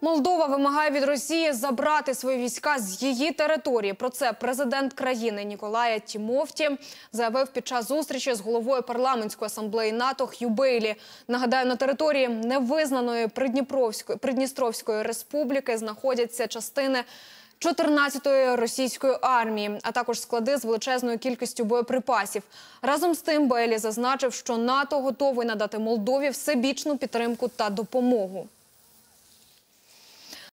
Молдова вимагає від Росії забрати свої війська з її території. Про це президент країни Ніколая Тімовті заявив під час зустрічі з головою парламентської асамблеї НАТО Х'юбейлі. Нагадаю, на території невизнаної Придніпровської Придністровської республіки знаходяться частини. 14-ї російської армії, а також склади з величезною кількістю боєприпасів. Разом з тим Белі зазначив, що НАТО готовий надати Молдові всебічну підтримку та допомогу.